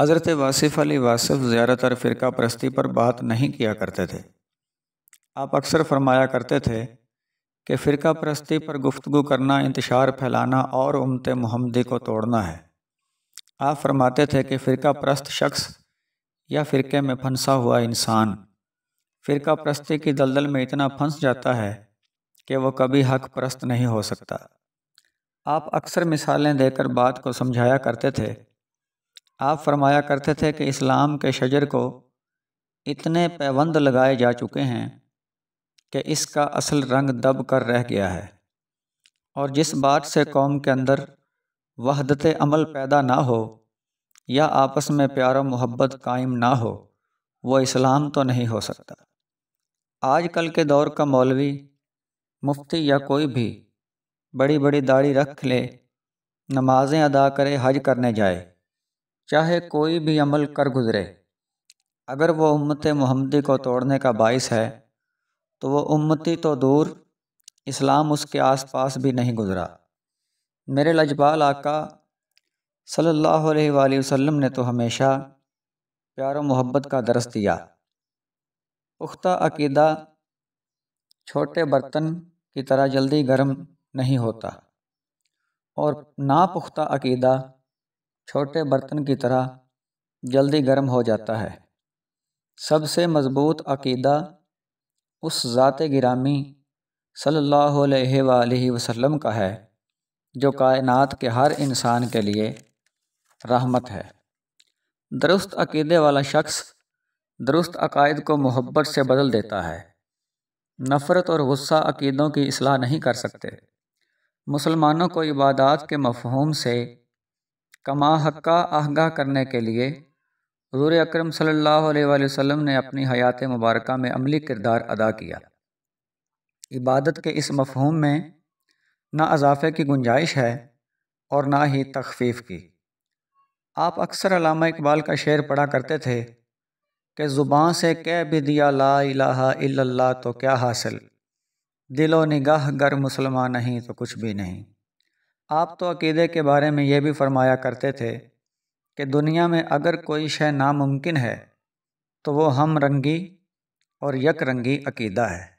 हज़रत वासिफ़ अली वासिफ ज़्यादातर फ़िरका परस्ती पर बात नहीं किया करते थे आप अक्सर फरमाया करते थे कि फ़िरका परस्ती पर गुफ्तु करना इंतशार फैलाना और उमत महमदी को तोड़ना है आप फरमाते थे कि फ़िरका परस्त शख्स या फ़िरके में फंसा हुआ इंसान फ़िरका परस्ती की दलदल में इतना फंस जाता है कि वह कभी हक परस्त नहीं हो सकता आप अक्सर मिसालें देकर बात को समझाया करते थे आप फरमाया करते थे कि इस्लाम के शजर को इतने पैबंद लगाए जा चुके हैं कि इसका असल रंग दब कर रह गया है और जिस बात से कौम के अंदर वहदत अमल पैदा ना हो या आपस में प्यार और मोहब्बत कायम ना हो वो इस्लाम तो नहीं हो सकता आजकल के दौर का मौलवी मुफ्ती या कोई भी बड़ी बड़ी दाढ़ी रख ले नमाज़ें अदा करे हज करने जाए चाहे कोई भी अमल कर गुज़रे अगर वो उम्मत महमदी को तोड़ने का बायस है तो वो उम्मती तो दूर इस्लाम उसके आसपास भी नहीं गुज़रा मेरे लजबाल आका सल्लल्लाहु अलैहि वसल्लम ने तो हमेशा प्यार मोहब्बत का दर्स दिया पुख्ता अकीदा छोटे बर्तन की तरह जल्दी गर्म नहीं होता और नापुख्ता अकीदा छोटे बर्तन की तरह जल्दी गर्म हो जाता है सबसे मज़बूत अकीदा उस ज़ात गिरामी सल्लल्लाहु अलैहि वसल्लम का है जो कायनात के हर इंसान के लिए रहमत है दुरुस्त अकीदे वाला शख्स दुरुस्त अकायद को मोहब्बत से बदल देता है नफ़रत और गुस्सा अकीदों की असलाह नहीं कर सकते मुसलमानों को इबादत के मफहूम से कमा हक्का आहगा करने के लिए हजूर अक्रम सल्लल्लाहु ने अपनी हयात मुबारक में अमली किरदार अदा किया इबादत के इस मफहूम में ना अजाफे की गुंजाइश है और ना ही तखफीफ की आप अक्सर अलामा इकबाल का शेर पढ़ा करते थे कि ज़ुबान से कह भी दिया ला इलाहा इल्लल्लाह तो क्या हासिल दिलो निगाह गर मुसलमान नहीं तो कुछ भी नहीं आप तो अकीदे के बारे में यह भी फरमाया करते थे कि दुनिया में अगर कोई शय नामुमकिन है तो वो हम रंगी और यक रंगी अकीदा है